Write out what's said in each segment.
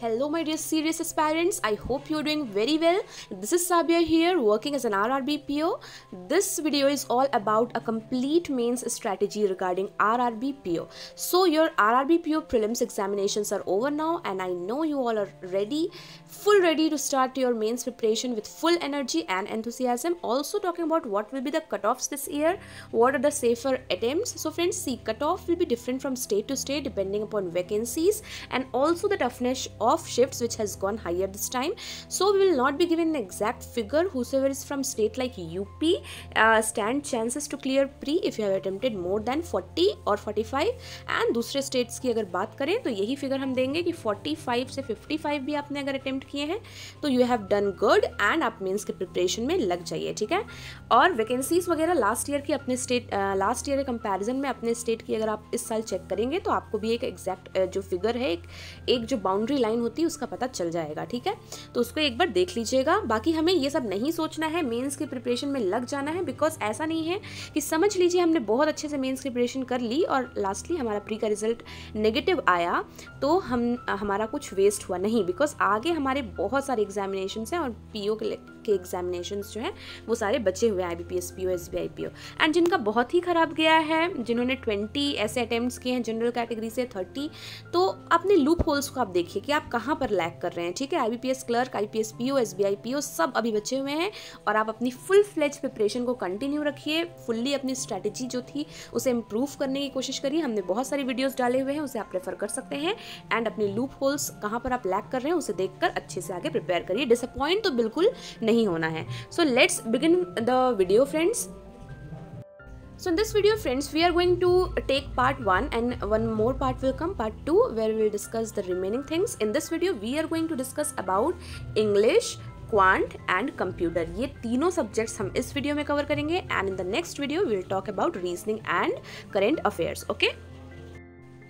Hello my dear serious aspirants, I hope you're doing very well. This is Sabia here working as an RRB PO. This video is all about a complete mains strategy regarding RRB PO. So your RRB PO prelims examinations are over now and I know you all are ready full ready to start your mains preparation with full energy and enthusiasm also talking about what will be the cutoffs this year what are the safer attempts so friends see cutoff will be different from state to state depending upon vacancies and also the toughness of shifts which has gone higher this time so we will not be given an exact figure whosoever is from state like UP uh, stand chances to clear pre if you have attempted more than 40 or 45 And dusre states ki agar baat करें to yehi figure हम देंगे ki 45 se 55 bhi आपने agar attempt attempt किए हैं तो you have done good and आप mains के preparation में लग जाइए ठीक है और वैकेंसीज वगैरह लास्ट ईयर की अपने स्टेट लास्ट ईयर के कंपेरिजन में अपने स्टेट की अगर आप इस साल चेक करेंगे तो आपको भी एक एग्जैक्ट जो फिगर है एक, एक जो बाउंड्री लाइन होती है उसका पता चल जाएगा ठीक है तो उसको एक बार देख लीजिएगा बाकी हमें ये सब नहीं सोचना है मेन्स के प्रिपरेशन में लग जाना है बिकॉज ऐसा नहीं है कि समझ लीजिए हमने बहुत अच्छे से मेन्स प्रिपरेशन कर ली और लास्टली हमारा प्री का रिजल्ट नेगेटिव आया तो हम हमारा कुछ वेस्ट हुआ नहीं बिकॉज आगे हमारा हमारे बहुत सारे एग्जामिनेशन हैं और पी के के एग्जामिनेशन जो हैं वो सारे बचे हुए हैं I B P S P O S B I P O and जिनका बहुत ही ख़राब गया है जिन्होंने ट्वेंटी ऐसे अटैम्प्ट किए हैं जनरल कैटेगरी से थर्टी तो अपने लूप होल्स को आप देखिए कि आप कहाँ पर लैक कर रहे हैं ठीक है I B P S clerk I P S P O S B I P O सब अभी बचे हुए हैं और आप अपनी फुल फ्लेज प्रिपरेशन को कंटिन्यू रखिए फुल्ली अपनी स्ट्रैटेजी जो थी उसे इम्प्रूव करने की कोशिश करिए हमने बहुत सारी वीडियोज़ डाले हुए हैं उसे आप प्रेफर कर सकते हैं एंड अपने लूप होल्स कहाँ पर आप लैक कर रहे हैं उसे देखकर अच्छे से आगे प्रिपेयर करिए डिसअपॉइंट तो बिल्कुल नहीं नहीं होना है so let's begin the video friends so in this video friends we are going to take part one and one more part will come part two where will discuss the remaining things in this video we are going to discuss about English quant and computer ये तीनों subjects हम इस वीडियो में cover करेंगे and in the next video will talk about reasoning and current affairs okay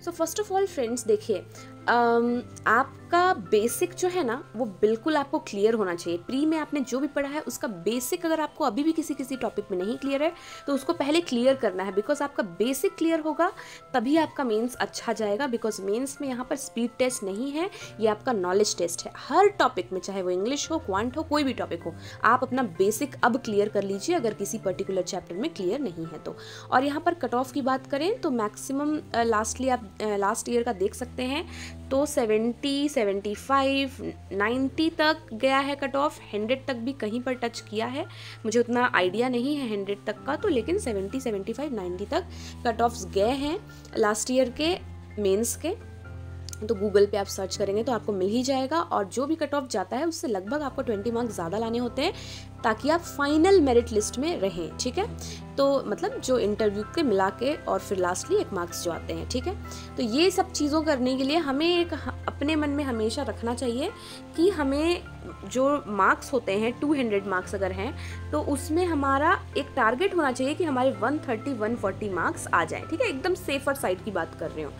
so first of all friends देखिए um, आप आपका बेसिक जो है ना वो बिल्कुल आपको क्लियर होना चाहिए प्री में आपने जो भी पढ़ा है उसका बेसिक अगर आपको अभी भी किसी किसी टॉपिक में नहीं क्लियर है तो उसको पहले क्लियर करना है बिकॉज आपका बेसिक क्लियर होगा तभी आपका मेंस अच्छा जाएगा बिकॉज मेंस में यहाँ पर स्पीड टेस्ट नहीं है ये आपका नॉलेज टेस्ट है हर टॉपिक में चाहे वो इंग्लिश हो क्वांट हो कोई भी टॉपिक हो आप अपना बेसिक अब क्लियर कर लीजिए अगर किसी पर्टिकुलर चैप्टर में क्लियर नहीं है तो और यहाँ पर कट ऑफ की बात करें तो मैक्सिमम लास्टली आप लास्ट ईयर का देख सकते हैं तो सेवेंटी 75, 90 तक गया है कट ऑफ हंड्रेड तक भी कहीं पर टच किया है मुझे उतना आइडिया नहीं है हंड्रेड तक का तो लेकिन 70, 75, 90 तक कट ऑफ्स गए हैं लास्ट ईयर के मेंस के तो गूगल पे आप सर्च करेंगे तो आपको मिल ही जाएगा और जो भी कट ऑफ जाता है उससे लगभग आपको ट्वेंटी मार्क्स ज़्यादा लाने होते हैं ताकि आप फाइनल मेरिट लिस्ट में रहें ठीक है तो मतलब जो इंटरव्यू के मिला के और फिर लास्टली एक मार्क्स जो आते हैं ठीक है तो ये सब चीज़ों करने के लिए हमें एक अपने मन में हमेशा रखना चाहिए कि हमें जो मार्क्स होते हैं 200 मार्क्स अगर हैं तो उसमें हमारा एक टारगेट होना चाहिए कि हमारे 130 140 मार्क्स आ जाए ठीक है एकदम सेफर साइड की बात कर रही हूँ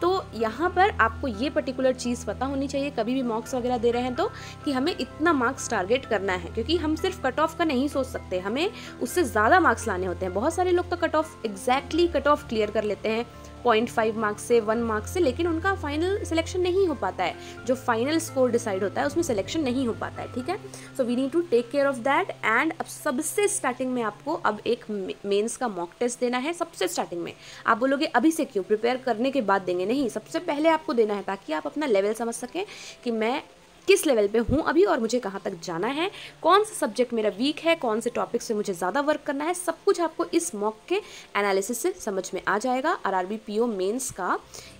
तो यहाँ पर आपको ये पर्टिकुलर चीज़ पता होनी चाहिए कभी भी मार्क्स वगैरह दे रहे हैं तो कि हमें इतना मार्क्स टारगेट करना है क्योंकि हम सिर्फ कट ऑफ का नहीं सोच सकते हमें उससे ज़्यादा मार्क्स लाने होते हैं बहुत सारे लोग तो cut off exactly cut off clear कर लेते हैं पॉइंट फाइव मार्क्स से वन मार्क्स से लेकिन उनका फाइनल सिलेक्शन नहीं हो पाता है जो फाइनल स्कोर डिसाइड होता है उसमें सिलेक्शन नहीं हो पाता है ठीक है so we need to take care of that and अब सबसे स्टार्टिंग में आपको अब एक मेन्स का मॉक टेस्ट देना है सबसे स्टार्टिंग में आप बोलोगे अभी से क्यों प्रिपेयर करने के बाद देंगे नहीं सबसे पहले आपको देना है ताकि आप अपना लेवल समझ सकें कि मैं किस लेवल पे हूँ अभी और मुझे कहाँ तक जाना है कौन सा सब्जेक्ट मेरा वीक है कौन से टॉपिक से मुझे ज़्यादा वर्क करना है सब कुछ आपको इस मॉक के एनालिसिस से समझ में आ जाएगा R R B P O mains का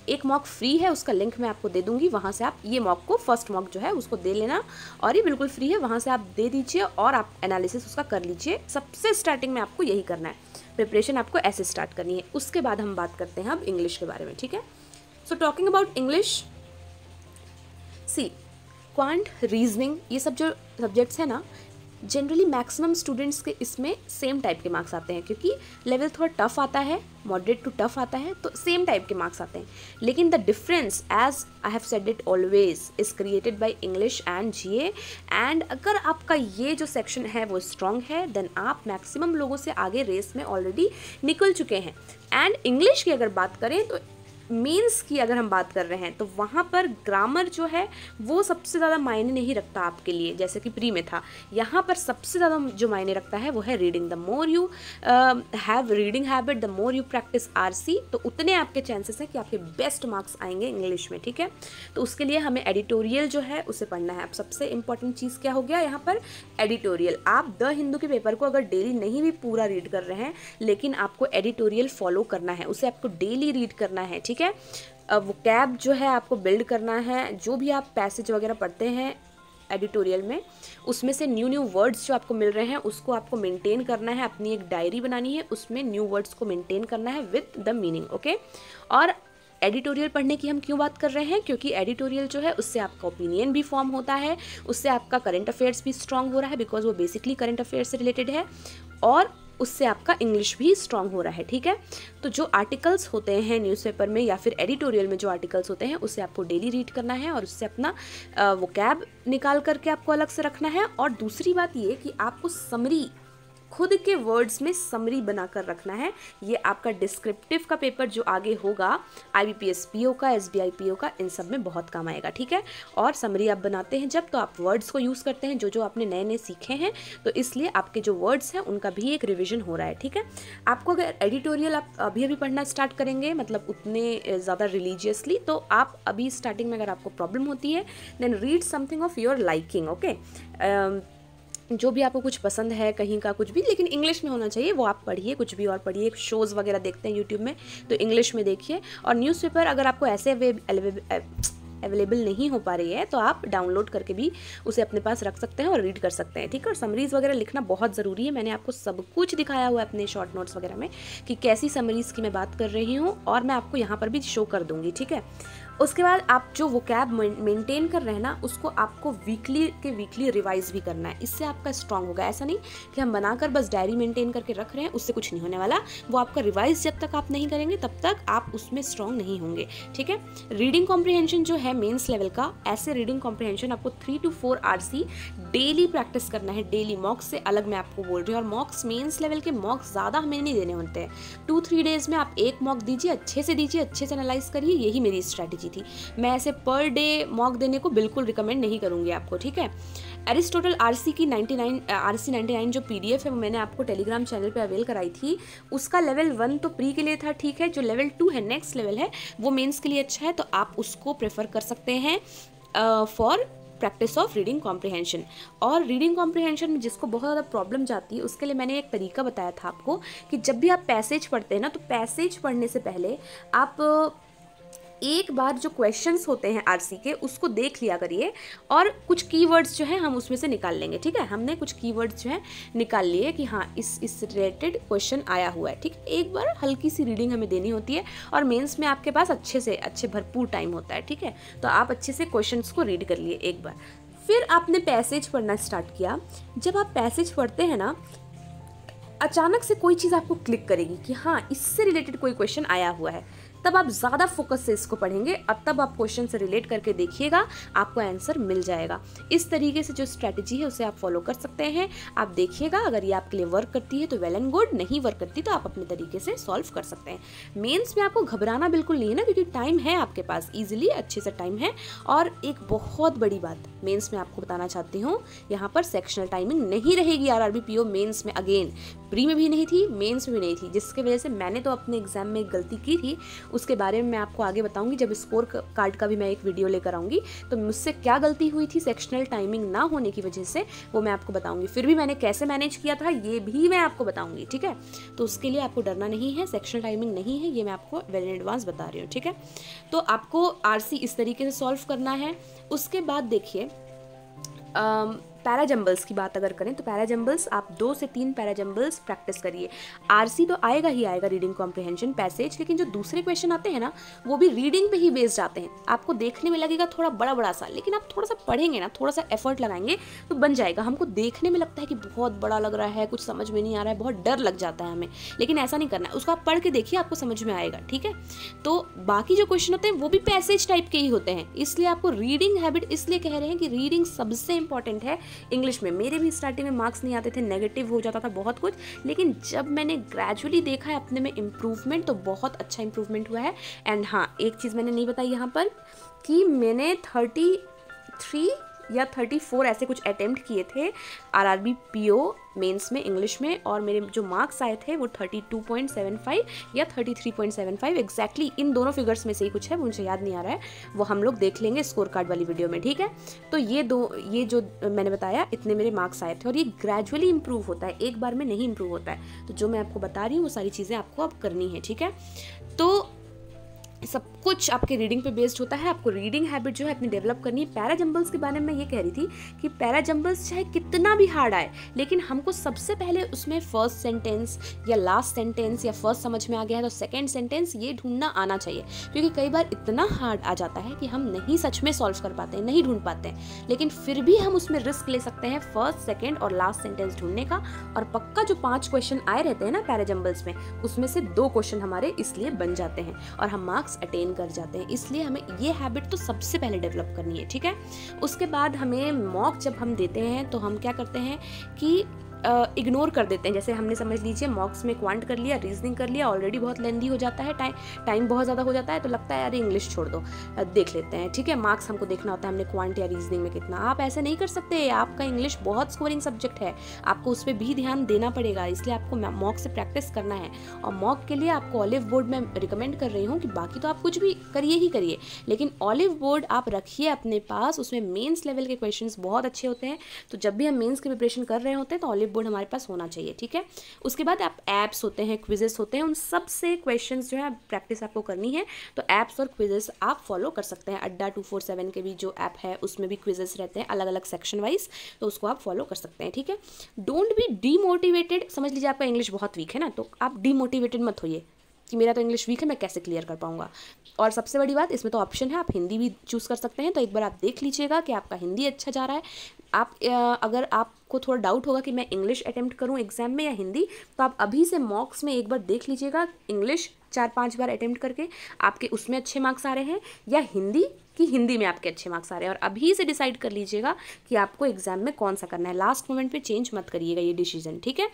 एक मॉक फ्री है उसका लिंक मैं आपको दे दूंगी वहाँ से आप ये मॉक को फर्स्ट मॉक जो है उसको दे लेना और ये बिल्कुल फ्री है वहाँ से आप दे दीजिए और आप एनालिसिस उसका कर लीजिए सबसे स्टार्टिंग में आपको यही करना है प्रिपरेशन आपको ऐसे स्टार्ट करनी है उसके बाद हम बात करते हैं अब इंग्लिश के बारे में ठीक है so talking about English C quant reasoning ये सब जो सब्जेक्ट्स हैं ना जनरली मैक्सिमम स्टूडेंट्स के इसमें सेम टाइप के मार्क्स आते हैं क्योंकि लेवल थोड़ा टफ आता है मॉडरेट टू टफ आता है तो सेम टाइप के मार्क्स आते हैं लेकिन the difference as I have said it always is created by English and G and अगर आपका ये जो सेक्शन है वो स्ट्रांग है देन आप मैक्सिमम लोगों से आगे रेस में ऑलरेडी निकल चुके हैं एंड इंग्लिश की अगर बात करें तो मेंस की अगर हम बात कर रहे हैं तो वहाँ पर ग्रामर जो है वो सबसे ज़्यादा मायने नहीं रखता आपके लिए जैसे कि प्री में था यहाँ पर सबसे ज़्यादा जो मायने रखता है वो है reading the more you have reading habit the more you practice R C तो उतने आपके चांसेस हैं कि आपके बेस्ट मार्क्स आएंगे इंग्लिश में ठीक है तो उसके लिए हमें एडिटोरियल जो है उसे पढ़ना है अब सबसे इंपॉर्टेंट चीज़ क्या हो गया यहाँ पर एडिटोरियल आप द हिंदू के पेपर को अगर डेली नहीं भी पूरा रीड कर रहे हैं लेकिन आपको एडिटोरियल फॉलो करना है उसे आपको डेली रीड करना है ठीक ठीक है वो कैब जो है आपको बिल्ड करना है जो भी आप पैसेज वगैरह पढ़ते हैं एडिटोरियल में उसमें से न्यू न्यू वर्ड्स जो आपको मिल रहे हैं उसको आपको मेंटेन करना है अपनी एक डायरी बनानी है उसमें न्यू वर्ड्स को मेंटेन करना है विथ द मीनिंग ओके और एडिटोरियल पढ़ने की हम क्यों बात कर रहे हैं क्योंकि एडिटोरियल जो है उससे आपका ओपिनियन भी फॉर्म होता है उससे आपका करंट अफेयर्स भी स्ट्रांग हो रहा है बिकॉज वो बेसिकली करंट अफेयर्स से रिलेटेड है और उससे आपका इंग्लिश भी स्ट्रांग हो रहा है ठीक है तो जो आर्टिकल्स होते हैं न्यूज़पेपर में या फिर एडिटोरियल में जो आर्टिकल्स होते हैं उसे आपको डेली रीड करना है और उससे अपना वो कैब निकाल करके आपको अलग से रखना है और दूसरी बात ये कि आपको समरी खुद के वर्ड्स में समरी बनाकर रखना है ये आपका डिस्क्रिप्टिव का पेपर जो आगे होगा I B P S P O का S B I P O का इन सब में बहुत काम आएगा ठीक है और समरी आप बनाते हैं जब तो आप वर्ड्स को यूज़ करते हैं जो जो आपने नए नए सीखे हैं तो इसलिए आपके जो वर्ड्स हैं उनका भी एक रिविजन हो रहा है ठीक है आपको अगर एडिटोरियल आप अभी अभी पढ़ना स्टार्ट करेंगे मतलब उतने ज़्यादा रिलीजियसली तो आप अभी स्टार्टिंग में अगर आपको प्रॉब्लम होती है then read something of your liking okay जो भी आपको कुछ पसंद है कहीं का कुछ भी लेकिन इंग्लिश में होना चाहिए वो आप पढ़िए कुछ भी और पढ़िए शोज़ वगैरह देखते हैं यूट्यूब में तो इंग्लिश में देखिए और न्यूज़पेपर अगर आपको ऐसे वेब अवेलेबल नहीं हो पा रही है तो आप डाउनलोड करके भी उसे अपने पास रख सकते हैं और रीड कर सकते हैं ठीक है और समरीज़ वगैरह लिखना बहुत ज़रूरी है मैंने आपको सब कुछ दिखाया हुआ है अपने शॉर्ट नोट्स वगैरह में कि कैसी समरीज़ की मैं बात कर रही हूँ और मैं आपको यहाँ पर भी शो कर दूँगी ठीक है उसके बाद आप जो वो कैब मेंटेन कर रहे हैं ना उसको आपको वीकली के वीकली रिवाइज भी करना है इससे आपका स्ट्रांग होगा ऐसा नहीं कि हम बनाकर बस डायरी मेंटेन करके रख रहे हैं उससे कुछ नहीं होने वाला वो आपका रिवाइज जब तक आप नहीं करेंगे तब तक आप उसमें स्ट्रांग नहीं होंगे ठीक है रीडिंग कॉम्प्रिहेंशन जो है मेन्स लेवल का ऐसे रीडिंग कॉम्प्रिहेंशन आपको three to four R C daily practice करना है डेली मॉक्स से अलग मैं आपको बोल रही हूँ और मॉक्स मेन्स लेवल के मॉक्स ज़्यादा हमें नहीं देने होते हैं टू थ्री डेज में आप एक मॉक दीजिए अच्छे से दीजिए अच्छे से एनालाइज करिए यही मेरी स्ट्रैटेजी भेजी थी मैं ऐसे पर डे मॉक देने को बिल्कुल रिकमेंड नहीं करूँगी आपको ठीक है एरिस्टोटल आरसी की 99 आरसी जो पी है वो मैंने आपको टेलीग्राम चैनल पे अवेल कराई थी उसका लेवल वन तो प्री के लिए था ठीक है जो लेवल टू है नेक्स्ट लेवल है वो मेंस के लिए अच्छा है तो आप उसको प्रेफर कर सकते हैं for practice of reading comprehension और रीडिंग कॉम्प्रिहेंशन में जिसको बहुत ज़्यादा प्रॉब्लम जाती है उसके लिए मैंने एक तरीका बताया था आपको कि जब भी आप पैसेज पढ़ते हैं ना तो पैसेज पढ़ने से पहले आप एक बार जो क्वेश्चंस होते हैं आरसी के उसको देख लिया करिए और कुछ कीवर्ड्स जो हैं हम उसमें से निकाल लेंगे ठीक है हमने कुछ कीवर्ड्स जो हैं निकाल लिए कि हाँ इस इस रिलेटेड क्वेश्चन आया हुआ है ठीक है एक बार हल्की सी रीडिंग हमें देनी होती है और मेन्स में आपके पास अच्छे से अच्छे भरपूर टाइम होता है ठीक है तो आप अच्छे से क्वेश्चन को रीड कर लिए एक बार फिर आपने पैसेज पढ़ना स्टार्ट किया जब आप पैसेज पढ़ते हैं ना अचानक से कोई चीज़ आपको क्लिक करेगी कि हाँ इससे रिलेटेड कोई क्वेश्चन आया हुआ है तब आप ज़्यादा फोकस से इसको पढ़ेंगे अब तब आप क्वेश्चन से रिलेट करके देखिएगा आपको आंसर मिल जाएगा इस तरीके से जो स्ट्रैटेजी है उसे आप फॉलो कर सकते हैं आप देखिएगा अगर ये आपके लिए वर्क करती है तो वेल एंड गुड नहीं वर्क करती तो आप अपने तरीके से सॉल्व कर सकते हैं मेन्स में आपको घबराना बिल्कुल नहीं है ना क्योंकि टाइम है आपके पास ईजिली अच्छे से टाइम है और एक बहुत बड़ी बात मेन्स में आपको बताना चाहती हूँ यहाँ पर सेक्शनल टाइमिंग नहीं रहेगी R R B P O mains में अगेन प्री में भी नहीं थी मेंस में भी नहीं थी जिसके वजह से मैंने तो अपने एग्ज़ाम में एक गलती की थी उसके बारे में मैं आपको आगे बताऊंगी जब स्कोर कार्ड का भी मैं एक वीडियो लेकर आऊँगी तो मुझसे क्या गलती हुई थी सेक्शनल टाइमिंग ना होने की वजह से वो मैं आपको बताऊँगी फिर भी मैंने कैसे मैनेज किया था ये भी मैं आपको बताऊंगी ठीक है तो उसके लिए आपको डरना नहीं है सेक्शनल टाइमिंग नहीं है ये मैं आपको वेल एडवांस बता रही हूँ ठीक है तो आपको आर इस तरीके से सॉल्व करना है उसके बाद देखिए पैराजम्बल्स की बात अगर करें तो पैराजम्बल्स आप दो से तीन पैराजम्बल्स प्रैक्टिस करिए आर तो आएगा ही आएगा रीडिंग कॉम्प्रिहेंशन पैसेज लेकिन जो दूसरे क्वेश्चन आते हैं ना वो भी रीडिंग पे ही बेस्ड आते हैं आपको देखने में लगेगा थोड़ा बड़ा बड़ा सा लेकिन आप थोड़ा सा पढ़ेंगे ना थोड़ा सा एफर्ट लगाएंगे तो बन जाएगा हमको देखने में लगता है कि बहुत बड़ा लग रहा है कुछ समझ में नहीं आ रहा है बहुत डर लग जाता है हमें लेकिन ऐसा नहीं करना है उसको आप पढ़ के देखिए आपको समझ में आएगा ठीक है तो बाकी जो क्वेश्चन होते हैं वो भी पैसेज टाइप के ही होते हैं इसलिए आपको रीडिंग हैबिट इसलिए कह रहे हैं कि रीडिंग सबसे इंपॉर्टेंट है इंग्लिश में मेरे भी स्टार्टिंग में मार्क्स नहीं आते थे नेगेटिव हो जाता था बहुत कुछ लेकिन जब मैंने ग्रेजुअली देखा है अपने में इम्प्रूवमेंट तो बहुत अच्छा इम्प्रूवमेंट हुआ है एंड हाँ एक चीज़ मैंने नहीं बताई यहाँ पर कि मैंने थर्टी थ्री या 34 ऐसे कुछ अटैम्प्ट किए थे R R B P O mains में इंग्लिश में और मेरे जो मार्क्स आए थे वो 32.75 या 33.75 एग्जैक्टली इन दोनों फिगर्स में से ही कुछ है मुझे याद नहीं आ रहा है वो हम लोग देख लेंगे स्कोर कार्ड वाली वीडियो में ठीक है तो ये दो ये जो मैंने बताया इतने मेरे मार्क्स आए थे और ये ग्रेजुअली इंप्रूव होता है एक बार में नहीं इंप्रूव होता है तो जो मैं आपको बता रही हूँ वो सारी चीज़ें आपको अब करनी है ठीक है तो सब कुछ आपके रीडिंग पे बेस्ड होता है आपको रीडिंग हैबिट जो है अपनी डेवलप करनी है पैरा जंबल्स के बारे में ये कह रही थी कि पैरा जंबल्स चाहे कितना भी हार्ड आए लेकिन हमको सबसे पहले उसमें फर्स्ट सेंटेंस या लास्ट सेंटेंस या फर्स्ट समझ में आ गया है तो सेकेंड सेंटेंस ये ढूंढना आना चाहिए क्योंकि कई बार इतना हार्ड आ जाता है कि हम नहीं सच में सॉल्व कर पाते हैं नहीं ढूंढ पाते लेकिन फिर भी हम उसमें रिस्क ले सकते हैं फर्स्ट सेकेंड और लास्ट सेंटेंस ढूंढने का और पक्का जो पाँच क्वेश्चन आए रहते हैं ना पैराजम्बल्स में उसमें से दो क्वेश्चन हमारे इसलिए बन जाते हैं और हम मार्क्स अटेन कर जाते हैं इसलिए हमें ये हैबिट तो सबसे पहले डेवलप करनी है ठीक है उसके बाद हमें मॉक जब हम देते हैं तो हम क्या करते हैं कि इग्नोर कर देते हैं जैसे हमने समझ लीजिए मॉक्स में क्वांट कर लिया रीजनिंग कर लिया ऑलरेडी बहुत लेंदी हो जाता है टाइम टाइम बहुत ज़्यादा हो जाता है तो लगता है यार इंग्लिश छोड़ दो देख लेते हैं ठीक है मार्क्स हमको देखना होता है हमने क्वांट या रीजनिंग में कितना आप ऐसे नहीं कर सकते आपका इंग्लिश बहुत स्कोरिंग सब्जेक्ट है आपको उस पर भी ध्यान देना पड़ेगा इसलिए आपको मॉक से प्रैक्टिस करना है और मॉक के लिए आपको ऑलिव बोर्ड में रिकमेंड कर रही हूँ कि बाकी तो आप कुछ भी करिए ही करिए लेकिन ऑलिव बोर्ड आप रखिए अपने पास उसमें मेंस लेवल के क्वेश्चंस बहुत अच्छे होते हैं तो जब भी हम मेंस की प्रिपरेशन कर रहे होते हैं तो ऑलिव बोर्ड हमारे पास होना चाहिए ठीक है उसके बाद आप ऐप्स होते हैं क्विजेस होते हैं उन सबसे क्वेश्चन जो है प्रैक्टिस आपको करनी है तो ऐप्स और क्विजेस आप फॉलो कर सकते हैं अड्डा टू फोर सेवन के भी जो ऐप है उसमें भी क्विजेस रहते हैं अलग अलग सेक्शन वाइज तो उसको आप फॉलो कर सकते हैं ठीक है डोंट बी डीमोटिवेटेड समझ लीजिए आपका इंग्लिश बहुत वीक है ना तो आप डीमोटिवेटेड मत होइए कि मेरा तो इंग्लिश वीक है मैं कैसे क्लियर कर पाऊंगा और सबसे बड़ी बात इसमें तो ऑप्शन है आप हिंदी भी चूज़ कर सकते हैं तो एक बार आप देख लीजिएगा कि आपका हिंदी अच्छा जा रहा है आप अगर आपको थोड़ा डाउट होगा कि मैं इंग्लिश अटैम्प्ट करूँ एग्जाम में या हिंदी तो आप अभी से मॉक्स में एक बार देख लीजिएगा इंग्लिश चार पांच बार अटैम्प्ट करके आपके उसमें अच्छे मार्क्स आ रहे हैं या हिंदी कि हिंदी में आपके अच्छे मार्क्स आ रहे हैं और अभी से डिसाइड कर लीजिएगा कि आपको एग्जाम में कौन सा करना है लास्ट मोमेंट पे चेंज मत करिएगा ये डिसीजन ठीक है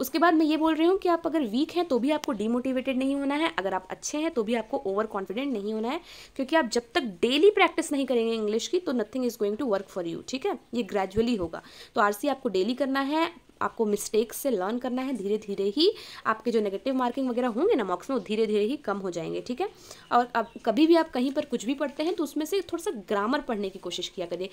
उसके बाद मैं ये बोल रही हूँ कि आप अगर वीक हैं तो भी आपको डीमोटिवेटेड नहीं होना है अगर आप अच्छे हैं तो भी आपको ओवर कॉन्फिडेंट नहीं होना है क्योंकि आप जब तक डेली प्रैक्टिस नहीं करेंगे इंग्लिश की तो nothing is going to work for you ठीक है ये ग्रेजुअली होगा तो आर आपको डेली करना है आपको मिस्टेक्स से लर्न करना है धीरे धीरे ही आपके जो नेगेटिव मार्किंग वगैरह होंगे ना मार्क्स में वो धीरे धीरे ही कम हो जाएंगे ठीक है और अब कभी भी आप कहीं पर कुछ भी पढ़ते हैं तो उसमें से थोड़ा सा ग्रामर पढ़ने की कोशिश किया करिए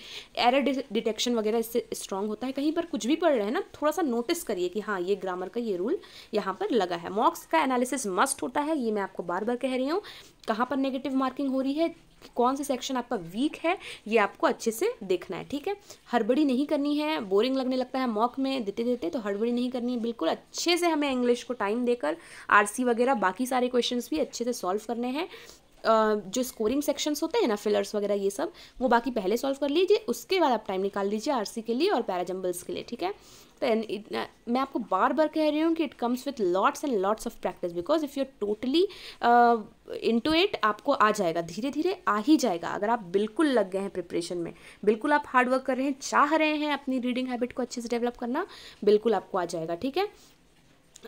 एरर डिटेक्शन वगैरह इससे स्ट्रांग होता है कहीं पर कुछ भी पढ़ रहे हैं ना थोड़ा सा नोटिस करिए कि हाँ ये ग्रामर का ये रूल यहाँ पर लगा है मॉक्स का एनालिसिस मस्ट होता है ये मैं आपको बार बार कह रही हूँ कहाँ पर नेगेटिव मार्किंग हो रही है कौन सा सेक्शन आपका वीक है ये आपको अच्छे से देखना है ठीक है हड़बड़ी नहीं करनी है बोरिंग लगने लगता है मॉक में देते देते तो हड़बड़ी नहीं करनी है बिल्कुल अच्छे से हमें इंग्लिश को टाइम देकर आर वगैरह बाकी सारे क्वेश्चन भी अच्छे से सॉल्व करने हैं जो स्कोरिंग सेक्शंस होते हैं ना फिलर्स वगैरह ये सब वो बाकी पहले सॉल्व कर लीजिए उसके बाद आप टाइम निकाल लीजिए आरसी के लिए और पैराजम्बल्स के लिए ठीक है तो मैं आपको बार बार कह रही हूँ कि it comes with lots and lots of practice because if you totally into it आपको आ जाएगा धीरे धीरे आ ही जाएगा अगर आप बिल्कुल लग गए हैं प्रिपरेशन में बिल्कुल आप हार्डवर्क कर रहे हैं चाह रहे हैं अपनी रीडिंग हैबिट को अच्छे से डेवलप करना बिल्कुल आपको आ जाएगा ठीक है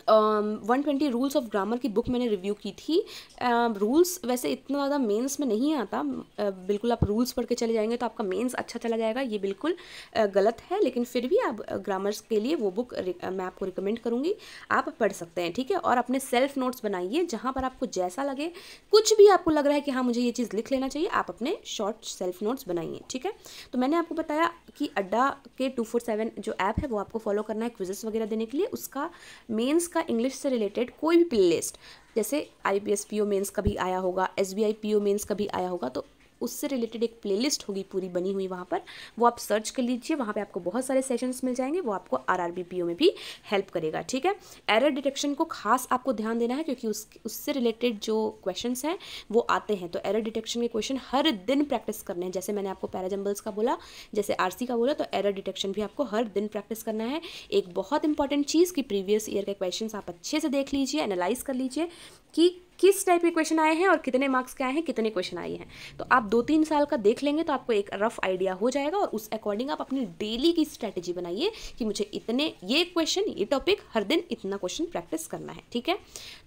one twenty rules of grammar की बुक मैंने रिव्यू की थी रूल्स um, uh, वैसे इतना ज़्यादा मेंस में नहीं आता uh, बिल्कुल आप रूल्स पढ़ के चले जाएंगे तो आपका मेंस अच्छा चला जाएगा ये बिल्कुल uh, गलत है लेकिन फिर भी आप ग्रामर्स uh, के लिए वो बुक uh, मैं आपको रिकमेंड करूँगी आप पढ़ सकते हैं ठीक है और अपने सेल्फ नोट्स बनाइए जहाँ पर आपको जैसा लगे कुछ भी आपको लग रहा है कि हाँ मुझे ये चीज़ लिख लेना चाहिए आप अपने शॉर्ट सेल्फ नोट्स बनाइए ठीक है तो मैंने आपको बताया कि अड्डा के टू फोर सेवन जो ऐप है वो आपको फॉलो करना है क्विजेस वगैरह देने के लिए उसका मेन्स मेंस का इंग्लिश से रिलेटेड कोई भी प्ले लिस्ट जैसे I P S P O mains का भी आया होगा S B I P O mains का भी आया होगा तो उससे रिलेटेड एक प्लेलिस्ट होगी पूरी बनी हुई वहाँ पर वो आप सर्च कर लीजिए वहाँ पे आपको बहुत सारे सेशंस मिल जाएंगे वो आपको आर में भी हेल्प करेगा ठीक है एरर डिटेक्शन को खास आपको ध्यान देना है क्योंकि उस उससे रिलेटेड जो क्वेश्चन हैं वो आते हैं तो एरर डिटेक्शन के क्वेश्चन हर दिन प्रैक्टिस करने हैं जैसे मैंने आपको पैराजम्बल्स का बोला जैसे आर का बोला तो एरर डिटेक्शन भी आपको हर दिन प्रैक्टिस करना है एक बहुत इंपॉर्टेंट चीज़ कि प्रीवियस ईयर के क्वेश्चन आप अच्छे से देख लीजिए एनालाइज कर लीजिए कि किस टाइप के क्वेश्चन आए हैं और कितने मार्क्स के आए हैं कितने क्वेश्चन आए हैं तो आप दो तीन साल का देख लेंगे तो आपको एक रफ आइडिया हो जाएगा और उस अकॉर्डिंग आप अपनी डेली की स्ट्रैटेजी बनाइए कि मुझे इतने ये क्वेश्चन ये टॉपिक हर दिन इतना क्वेश्चन प्रैक्टिस करना है ठीक है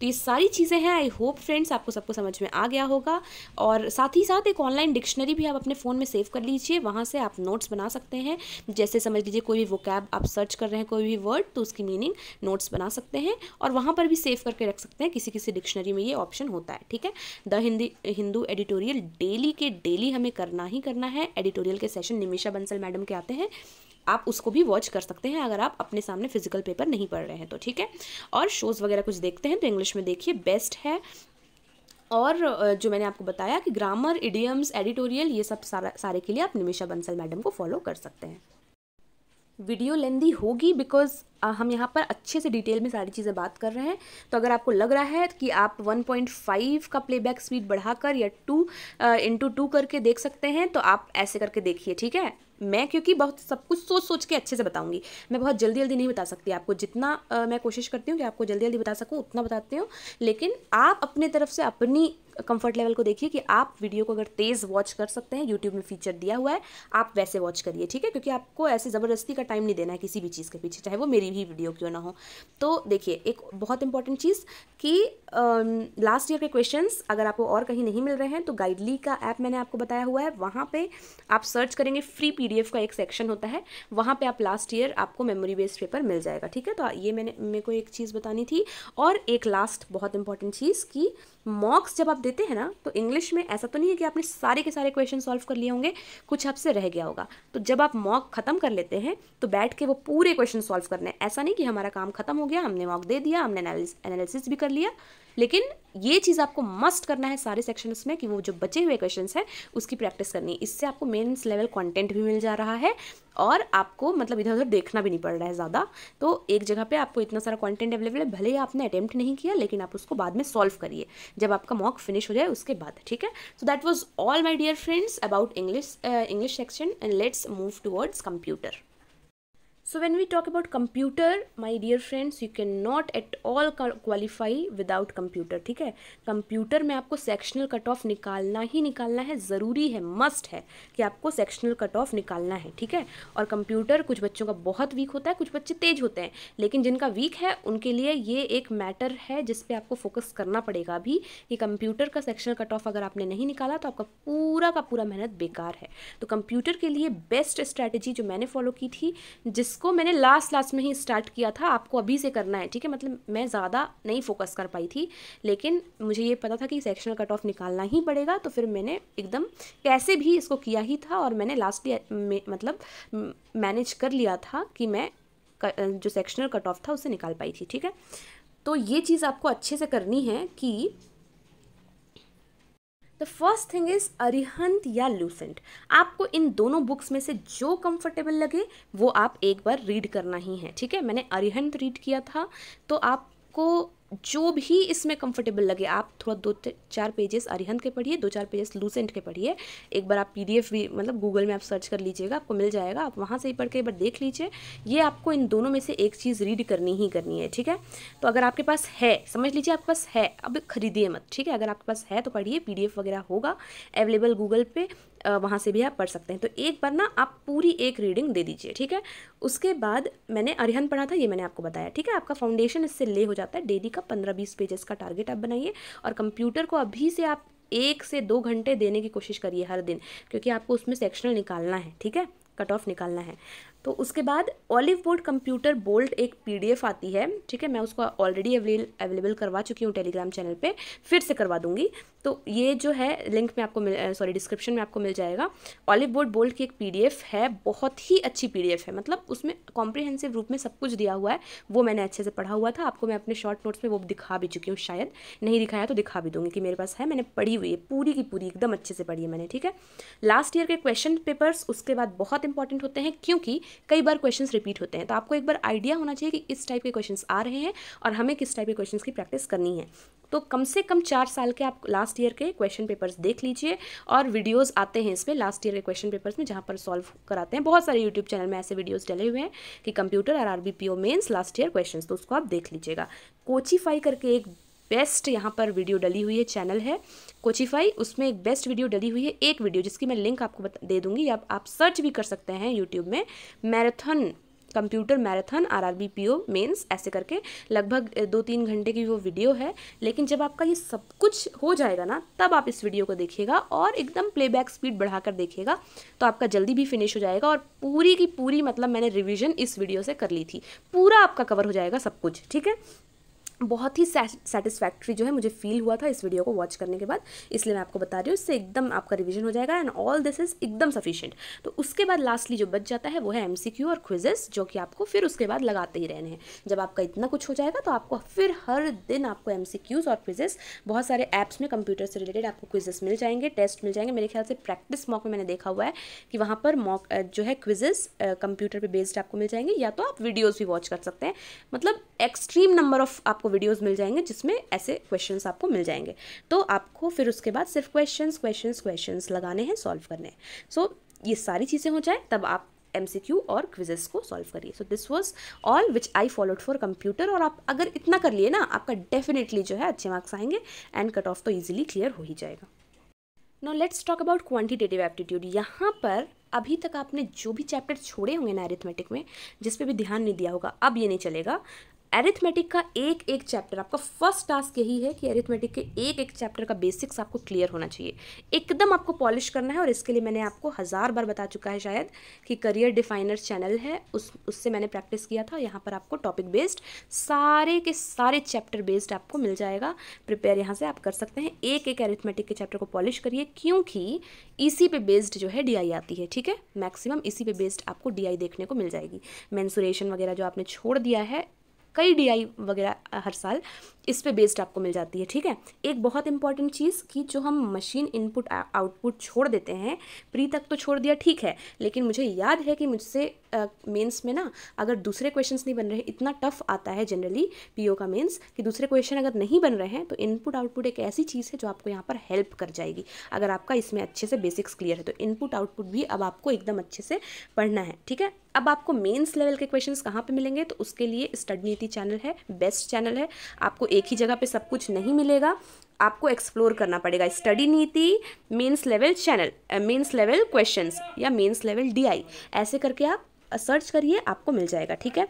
तो ये सारी चीज़ें हैं आई होप फ्रेंड्स आपको सबको समझ में आ गया होगा और साथ ही साथ एक ऑनलाइन डिक्शनरी भी आप अपने फ़ोन में सेव कर लीजिए वहाँ से आप नोट्स बना सकते हैं जैसे समझ लीजिए कोई भी वोकैब आप सर्च कर रहे हैं कोई भी वर्ड तो उसकी मीनिंग नोट्स बना सकते हैं और वहाँ पर भी सेव करके रख सकते हैं किसी किसी डिक्शनरी में ये ऑप्शन होता है ठीक है the Hindi Hindu editorial daily के डेली हमें करना ही करना है एडिटोरियल के सेशन निमिषा बंसल मैडम के आते हैं आप उसको भी वॉच कर सकते हैं अगर आप अपने सामने फिजिकल पेपर नहीं पढ़ रहे हैं तो ठीक है और शोज़ वगैरह कुछ देखते हैं तो इंग्लिश में देखिए बेस्ट है और जो मैंने आपको बताया कि ग्रामर इडियम्स एडिटोरियल ये सब सारा सारे के लिए आप निमिषा बंसल मैडम को फॉलो कर सकते हैं वीडियो लेंदी होगी बिकॉज हम यहाँ पर अच्छे से डिटेल में सारी चीज़ें बात कर रहे हैं तो अगर आपको लग रहा है कि आप 1.5 का प्लेबैक स्पीड बढ़ाकर या टू इंटू टू करके देख सकते हैं तो आप ऐसे करके देखिए ठीक है मैं क्योंकि बहुत सब कुछ सोच सोच के अच्छे से बताऊंगी मैं बहुत जल्दी जल्दी नहीं बता सकती आपको जितना आ, मैं कोशिश करती हूँ कि आपको जल्दी जल्दी बता सकूँ उतना बताती हूँ लेकिन आप अपने तरफ से अपनी कंफर्ट लेवल को देखिए कि आप वीडियो को अगर तेज़ वॉच कर सकते हैं यूट्यूब में फीचर दिया हुआ है आप वैसे वॉच करिए ठीक है क्योंकि आपको ऐसे ज़बरदस्ती का टाइम नहीं देना है किसी भी चीज़ के पीछे चाहे वो मेरी भी वीडियो क्यों ना हो तो देखिए एक बहुत इंपॉर्टेंट चीज़ कि लास्ट ईयर के क्वेश्चन अगर आपको और कहीं नहीं मिल रहे हैं तो गाइडली का ऐप मैंने आपको बताया हुआ है वहाँ पर आप सर्च करेंगे फ्री पी का एक सेक्शन होता है वहाँ पर आप लास्ट ईयर आपको मेमोरी बेस्ड पेपर मिल जाएगा ठीक है तो ये मैंने मेरे को एक चीज़ बतानी थी और एक लास्ट बहुत इंपॉर्टेंट चीज़ कि मॉक्स जब आप देते हैं ना तो इंग्लिश में ऐसा तो नहीं है कि आपने सारे के सारे क्वेश्चन सॉल्व कर लिए होंगे कुछ आपसे रह गया होगा तो जब आप मॉक खत्म कर लेते हैं तो बैठ के वो पूरे क्वेश्चन सॉल्व करने ऐसा नहीं कि हमारा काम खत्म हो गया हमने मॉक दे दिया हमने एनालिसिस भी कर लिया लेकिन ये चीज़ आपको मस्ट करना है सारे सेक्शंस में कि वो जो बचे हुए क्वेश्चन हैं उसकी प्रैक्टिस करनी है इससे आपको मेन्स लेवल कंटेंट भी मिल जा रहा है और आपको मतलब इधर उधर देखना भी नहीं पड़ रहा है ज़्यादा तो एक जगह पे आपको इतना सारा कंटेंट अवेलेबल है भले ही आपने अटैम्प्ट नहीं किया लेकिन आप उसको बाद में सॉल्व करिए जब आपका मॉक फिनिश हो जाए उसके बाद ठीक है so that was all my dear friends about English English section and let's move towards computer So when we talk about computer, my dear friends, you cannot at all qualify without computer, ठीक है computer में आपको sectional cut off निकालना ही निकालना है ज़रूरी है must है कि आपको सेक्शनल कट ऑफ निकालना है ठीक है और कंप्यूटर कुछ बच्चों का बहुत वीक होता है कुछ बच्चे तेज होते हैं लेकिन जिनका वीक है उनके लिए ये एक मैटर है जिस पर आपको फोकस करना पड़ेगा अभी कि कंप्यूटर का सेक्शनल कट ऑफ अगर आपने नहीं निकाला तो आपका पूरा का पूरा मेहनत बेकार है तो कंप्यूटर के लिए बेस्ट स्ट्रैटेजी जो मैंने फॉलो की थी जिस इसको मैंने लास्ट लास्ट में ही स्टार्ट किया था आपको अभी से करना है ठीक है मतलब मैं ज़्यादा नहीं फोकस कर पाई थी लेकिन मुझे ये पता था कि सेक्शनल कट ऑफ निकालना ही पड़ेगा तो फिर मैंने एकदम कैसे भी इसको किया ही था और मैंने लास्टली मतलब मैनेज कर लिया था कि मैं जो सेक्शनल कट ऑफ था उसे निकाल पाई थी ठीक है तो ये चीज़ आपको अच्छे से करनी है कि the first thing is Arihant या लूसेंट आपको इन दोनों बुक्स में से जो कंफर्टेबल लगे वो आप एक बार रीड करना ही है ठीक है मैंने अरिहंत रीड किया था तो आपको जो भी इसमें कंफर्टेबल लगे आप थोड़ा दो चार पेजेस अरिहंत के पढ़िए दो चार पेजेस लूसेंट के पढ़िए एक बार आप पीडीएफ भी मतलब गूगल में आप सर्च कर लीजिएगा आपको मिल जाएगा आप वहाँ से ही पढ़ के एक बार देख लीजिए ये आपको इन दोनों में से एक चीज़ रीड करनी ही करनी है ठीक है तो अगर आपके पास है समझ लीजिए आपके पास है अब खरीदिए मत ठीक है अगर आपके पास है तो पढ़िए पी वगैरह होगा अवेलेबल गूगल पे वहाँ से भी आप पढ़ सकते हैं तो एक बार ना आप पूरी एक रीडिंग दे दीजिए ठीक है उसके बाद मैंने अरिहन पढ़ा था ये मैंने आपको बताया ठीक है आपका फाउंडेशन इससे ले हो जाता है डेली का पंद्रह बीस पेजेस का टारगेट आप बनाइए और कंप्यूटर को अभी से आप एक से दो घंटे देने की कोशिश करिए हर दिन क्योंकि आपको उसमें सेक्शनल निकालना है ठीक है कट ऑफ निकालना है तो उसके बाद ऑलिव बोर्ड कंप्यूटर बोल्ट एक पीडीएफ आती है ठीक है मैं उसको ऑलरेडी अवेल अवेलेबल करवा चुकी हूँ टेलीग्राम चैनल पे फिर से करवा दूँगी तो ये जो है लिंक में आपको मिल सॉरी डिस्क्रिप्शन में आपको मिल जाएगा ऑलिव बोर्ड बोल्ट की एक पीडीएफ है बहुत ही अच्छी पी है मतलब उसमें कॉम्प्रिहेंसिव रूप में सब कुछ दिया हुआ है वो मैंने अच्छे से पढ़ा हुआ था आपको मैं अपने शॉर्ट नोट्स में वो दिखा भी चुकी हूँ शायद नहीं दिखाया तो दिखा भी दूँगी कि मेरे पास है मैंने पढ़ी हुई है पूरी की पूरी एकदम अच्छे से पढ़ी है मैंने ठीक है लास्ट ईयर के क्वेश्चन पेपर्स उसके बाद बहुत इंपॉर्टेंट होते हैं क्योंकि कई बार क्वेश्चन रिपीट होते हैं तो आपको एक बार आइडिया होना चाहिए कि इस टाइप के क्वेश्चन आ रहे हैं और हमें किस टाइप के क्वेश्चन की प्रैक्टिस करनी है तो कम से कम चार साल के आप लास्ट ईयर के क्वेश्चन पेपर्स देख लीजिए और वीडियोस आते हैं इसमें लास्ट ईयर के क्वेश्चन पेपर्स में जहाँ पर सॉल्व कराते हैं बहुत सारे यूट्यूब चैनल में ऐसे वीडियोस डले हुए हैं कि computer R R B P O mains last year question तो उसको आप देख लीजिएगा कोचीफाई करके एक बेस्ट यहाँ पर वीडियो डली हुई है चैनल है कोचिफाई उसमें एक बेस्ट वीडियो डली हुई है एक वीडियो जिसकी मैं लिंक आपको दे दूँगी या आप सर्च भी कर सकते हैं यूट्यूब में marathon computer marathon R R B P O mains ऐसे करके लगभग दो तीन घंटे की वो वीडियो है लेकिन जब आपका ये सब कुछ हो जाएगा ना तब आप इस वीडियो को देखिएगा और एकदम प्लेबैक स्पीड बढ़ाकर देखिएगा तो आपका जल्दी भी फिनिश हो जाएगा और पूरी की पूरी मतलब मैंने रिविज़न इस वीडियो से कर ली थी पूरा आपका कवर हो जाएगा सब कुछ ठीक है बहुत ही सेटिस्फैक्ट्री जो है मुझे फील हुआ था इस वीडियो को वॉच करने के बाद इसलिए मैं आपको बता रही हूँ इससे एकदम आपका रिवीजन हो जाएगा एंड ऑल दिस इज एकदम सफिशियंट तो उसके बाद लास्टली जो बच जाता है वो है एमसीक्यू और क्विजेस जो कि आपको फिर उसके बाद लगाते ही रहने हैं जब आपका इतना कुछ हो जाएगा तो आपको फिर हर दिन आपको एम और क्विजेस बहुत सारे ऐप्स में कंप्यूटर से रिलेटेड आपको क्विजेस मिल जाएंगे टेस्ट मिल जाएंगे मेरे ख्याल से प्रैक्टिस मॉक में मैंने देखा हुआ है कि वहाँ पर मॉक जो है क्विजेस कंप्यूटर पर बेस्ड आपको मिल जाएंगे या तो आप वीडियोज़ भी वॉच कर सकते हैं मतलब एक्सट्रीम नंबर ऑफ आपको वीडियोज़ मिल जाएंगे जिसमें ऐसे क्वेश्चन आपको मिल जाएंगे तो आपको फिर उसके बाद सिर्फ क्वेश्चन क्वेश्चन क्वेश्चन लगाने हैं सॉल्व करने हैं सो ये सारी चीज़ें हो जाए तब आप एम सी क्यू और क्विजेस को सॉल्व करिए so this was all which I followed for computer और आप अगर इतना कर लिए ना आपका डेफिनेटली जो है अच्छे मार्क्स आएंगे एंड कट ऑफ तो ईजिली क्लियर हो ही जाएगा no let's talk about quantitative aptitude यहाँ पर अभी तक आपने जो भी चैप्टर छोड़े होंगे ना एरिथमेटिक में जिस भी ध्यान नहीं दिया होगा अब ये नहीं चलेगा एरिथमेटिक का एक एक चैप्टर आपका फर्स्ट टास्क यही है कि एरिथमेटिक के एक एक चैप्टर का बेसिक्स आपको क्लियर होना चाहिए एकदम आपको पॉलिश करना है और इसके लिए मैंने आपको हज़ार बार बता चुका है शायद कि करियर डिफाइनर चैनल है उस उससे मैंने प्रैक्टिस किया था यहाँ पर आपको टॉपिक बेस्ड सारे के सारे चैप्टर बेस्ड आपको मिल जाएगा प्रिपेयर यहाँ से आप कर सकते हैं एक एक एरिथमेटिक के चैप्टर को पॉलिश करिए क्योंकि इसी पे बेस्ड जो है डी आती है ठीक है मैक्सिमम इसी पे बेस्ड आपको डी देखने को मिल जाएगी मैंसुरेशन वगैरह जो आपने छोड़ दिया है कई डीआई वगैरह हर साल इस पे बेस्ड आपको मिल जाती है ठीक है एक बहुत इंपॉर्टेंट चीज़ कि जो हम मशीन इनपुट आउटपुट छोड़ देते हैं प्री तक तो छोड़ दिया ठीक है लेकिन मुझे याद है कि मुझसे मेंस में ना अगर दूसरे क्वेश्चंस नहीं बन रहे इतना टफ आता है जनरली पीओ का मेंस कि दूसरे क्वेश्चन अगर नहीं बन रहे हैं तो इनपुट आउटपुट एक ऐसी चीज़ है जो आपको यहाँ पर हेल्प कर जाएगी अगर आपका इसमें अच्छे से बेसिक्स क्लियर है तो इनपुट आउटपुट भी अब आपको एकदम अच्छे से पढ़ना है ठीक है अब आपको मेंस लेवल के क्वेश्चंस कहाँ पे मिलेंगे तो उसके लिए स्टडी नीति चैनल है बेस्ट चैनल है आपको एक ही जगह पे सब कुछ नहीं मिलेगा आपको एक्सप्लोर करना पड़ेगा study Niti mains level channel mains level questions या मेंस लेवल डीआई ऐसे करके आप सर्च करिए आपको मिल जाएगा ठीक है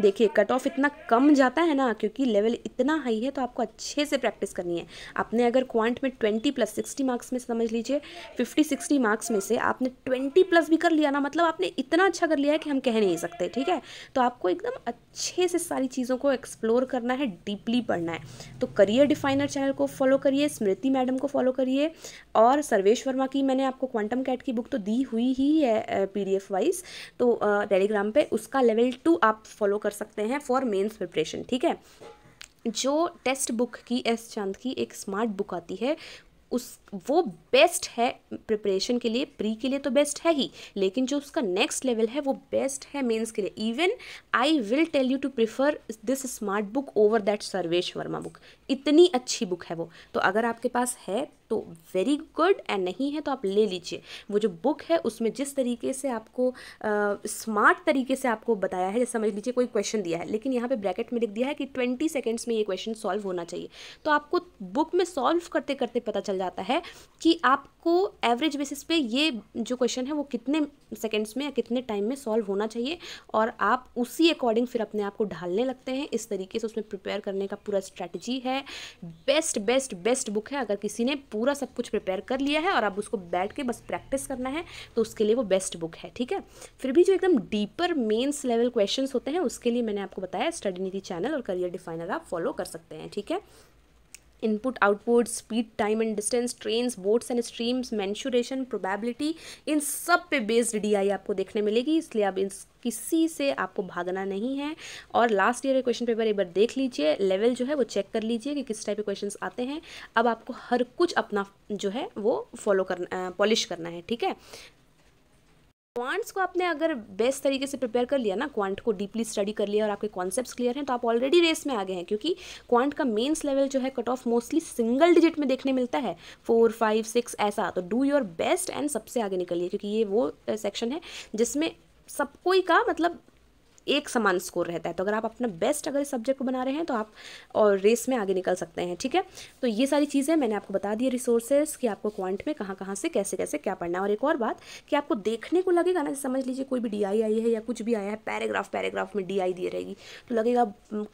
देखिए कट ऑफ इतना कम जाता है ना क्योंकि लेवल इतना हाई है तो आपको अच्छे से प्रैक्टिस करनी है आपने अगर क्वांट में ट्वेंटी प्लस सिक्सटी मार्क्स में समझ लीजिए फिफ्टी सिक्सटी मार्क्स में से आपने ट्वेंटी प्लस भी कर लिया ना मतलब आपने इतना अच्छा कर लिया है कि हम कह नहीं सकते ठीक है तो आपको एकदम अच्छे से सारी चीज़ों को एक्सप्लोर करना है डीपली पढ़ना है तो करियर डिफाइनर चैनल को फॉलो करिए स्मृति मैडम को फॉलो करिए और सर्वेश वर्मा की मैंने आपको क्वांटम कैट की बुक तो दी हुई ही है पी वाइज तो टेलीग्राम पर उसका लेवल टू आप फॉलो कर सकते हैं फॉर मेन्स प्रिपरेशन ठीक है जो टेस्ट बुक की एस चांद की एक स्मार्ट बुक आती है उस वो बेस्ट है प्रिपरेशन के लिए प्री के लिए तो बेस्ट है ही लेकिन जो उसका नेक्स्ट लेवल है वो बेस्ट है मेंस के लिए even I will tell you to prefer this smart book over that Sarvesh Verma book इतनी अच्छी बुक है वो तो अगर आपके पास है तो वेरी गुड एंड नहीं है तो आप ले लीजिए वो जो बुक है उसमें जिस तरीके से आपको स्मार्ट uh, तरीके से आपको बताया है जैसे समझ लीजिए कोई क्वेश्चन दिया है लेकिन यहाँ पे ब्रैकेट में लिख दिया है कि ट्वेंटी सेकेंड्स में ये क्वेश्चन सॉल्व होना चाहिए तो आपको बुक में सॉल्व करते करते पता चल जाता है कि आपको एवरेज बेसिस पे ये जो क्वेश्चन है वो कितने सेकेंड्स में या कितने टाइम में सॉल्व होना चाहिए और आप उसी अकॉर्डिंग फिर अपने आप को ढालने लगते हैं इस तरीके से उसमें प्रिपेयर करने का पूरा स्ट्रैटेजी है बेस्ट बेस्ट बेस्ट बुक है अगर किसी ने पूरा पूरा सब कुछ प्रिपेयर कर लिया है और अब उसको बैठ के बस प्रैक्टिस करना है तो उसके लिए वो बेस्ट बुक है ठीक है फिर भी जो एकदम डीपर मेन्स लेवल क्वेश्चन होते हैं उसके लिए मैंने आपको बताया स्टडी नीति चैनल और करियर डिफाइनर आप फॉलो कर सकते हैं ठीक है input output speed time and distance train boats and streams mensuration probability इन सब पे बेस्ड डीआई आपको देखने मिलेगी इसलिए आप इन किसी से आपको भागना नहीं है और लास्ट ईयर के क्वेश्चन पेपर एक बार देख लीजिए लेवल जो है वो चेक कर लीजिए कि किस टाइप के क्वेश्चंस आते हैं अब आपको हर कुछ अपना जो है वो फॉलो करना पॉलिश करना है ठीक है क्वांट्स को आपने अगर बेस्ट तरीके से प्रिपेयर कर लिया ना क्वांट को डीपली स्टडी कर लिया और आपके कॉन्सेप्ट्स क्लियर हैं तो आप ऑलरेडी रेस में आ गए हैं क्योंकि क्वांट का मेंस लेवल जो है cut off mostly single digit में देखने मिलता है फोर फाइव सिक्स ऐसा तो डू योर बेस्ट एंड सबसे आगे निकलिए क्योंकि ये वो सेक्शन है जिसमें सब कोई का मतलब एक समान स्कोर रहता है तो अगर आप अपना बेस्ट अगर सब्जेक्ट को बना रहे हैं तो आप और रेस में आगे निकल सकते हैं ठीक है तो ये सारी चीज़ें मैंने आपको बता दी रिसोर्सेज कि आपको क्वांट में कहाँ कहाँ से कैसे कैसे क्या पढ़ना है और एक और बात कि आपको देखने को लगेगा ना समझ लीजिए कोई भी डी आई आई है या कुछ भी आया है पैराग्राफ पैराग्राफ में डी आई दिए रहेगी तो लगेगा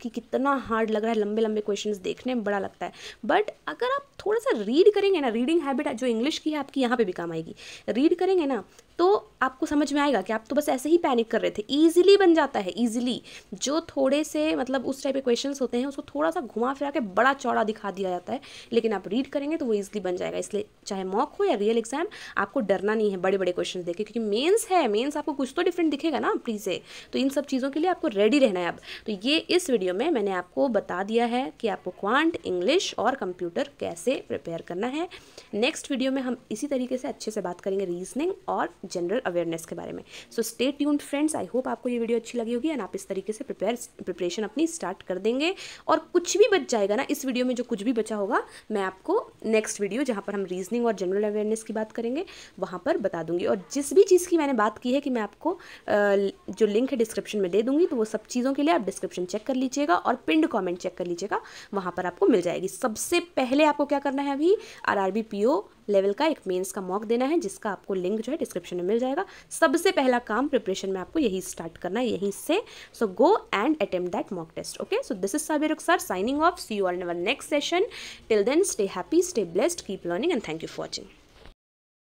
कि कितना हार्ड लग रहा है लंबे लंबे क्वेश्चन देखने में बड़ा लगता है बट अगर आप थोड़ा सा रीड करेंगे ना रीडिंग हैबिट जो इंग्लिश की है आपकी यहाँ पर भी काम आएगी रीड करेंगे ना तो आपको समझ में आएगा कि आप तो बस ऐसे ही पैनिक कर रहे थे ईजिली बन जाता है ईजिली जो थोड़े से मतलब उस टाइप के क्वेश्चन होते हैं उसको थोड़ा सा घुमा फिरा के बड़ा चौड़ा दिखा दिया जाता है लेकिन आप रीड करेंगे तो वो ईजिली बन जाएगा इसलिए चाहे मॉक हो या रियल एग्जाम आपको डरना नहीं है बड़े बड़े क्वेश्चन देखे क्योंकि मेन्स है मेन्स आपको कुछ तो डिफरेंट दिखेगा ना प्री से तो इन सब चीज़ों के लिए आपको रेडी रहना है अब तो ये इस वीडियो में मैंने आपको बता दिया है कि आपको क्वांट इंग्लिश और कंप्यूटर कैसे प्रिपेयर करना है नेक्स्ट वीडियो में हम इसी तरीके से अच्छे से बात करेंगे रीजनिंग और जनरल अवेयरनेस के बारे में so stay tuned friends I hope आपको ये वीडियो अच्छी लगी होगी एंड आप इस तरीके से प्रिपेयर प्रिपरेशन अपनी स्टार्ट कर देंगे और कुछ भी बच जाएगा ना इस वीडियो में जो कुछ भी बचा होगा मैं आपको नेक्स्ट वीडियो जहाँ पर हम रीजनिंग और जनरल अवेयरनेस की बात करेंगे वहाँ पर बता दूंगी और जिस भी चीज़ की मैंने बात की है कि मैं आपको जो लिंक है डिस्क्रिप्शन में दे दूंगी तो वो सब चीज़ों के लिए आप डिस्क्रिप्शन चेक कर लीजिएगा और पिंड कॉमेंट चेक कर लीजिएगा वहाँ पर आपको मिल जाएगी सबसे पहले आपको क्या करना है अभी R R B P O level का एक मेंस का मॉक देना है जिसका आपको लिंक जो है डिस्क्रिप्शन में मिल जाएगा सबसे पहला काम प्रिपरेशन में आपको यही स्टार्ट करना है यहीं से so go and attempt that mock test okay so this is Sabir sir signing off see you all next session till then stay happy stay blessed keep learning and thank you for watching